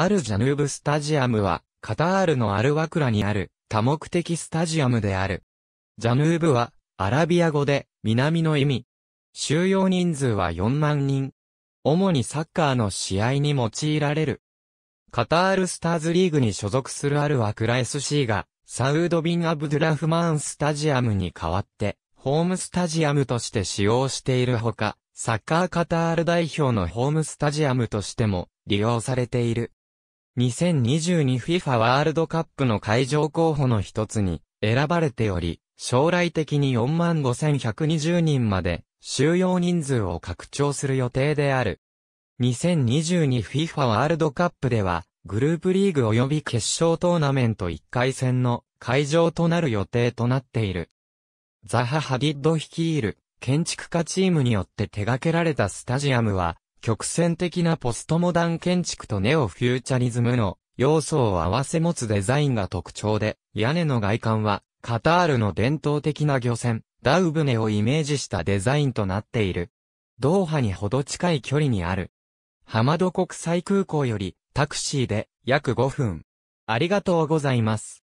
アルジャヌーブスタジアムは、カタールのアルワクラにある多目的スタジアムである。ジャヌーブは、アラビア語で、南の意味。収容人数は4万人。主にサッカーの試合に用いられる。カタールスターズリーグに所属するアルワクラ SC が、サウードビン・アブドゥラフマーンスタジアムに代わって、ホームスタジアムとして使用しているほか、サッカーカタール代表のホームスタジアムとしても利用されている。2022FIFA ワールドカップの会場候補の一つに選ばれており、将来的に45,120人まで収容人数を拡張する予定である。2022FIFA ワールドカップでは、グループリーグ及び決勝トーナメント1回戦の会場となる予定となっている。ザハ・ハディッド率いる建築家チームによって手掛けられたスタジアムは、曲線的なポストモダン建築とネオフューチャリズムの要素を合わせ持つデザインが特徴で、屋根の外観はカタールの伝統的な漁船、ダウ船をイメージしたデザインとなっている。ドーハにほど近い距離にある。ハマド国際空港よりタクシーで約5分。ありがとうございます。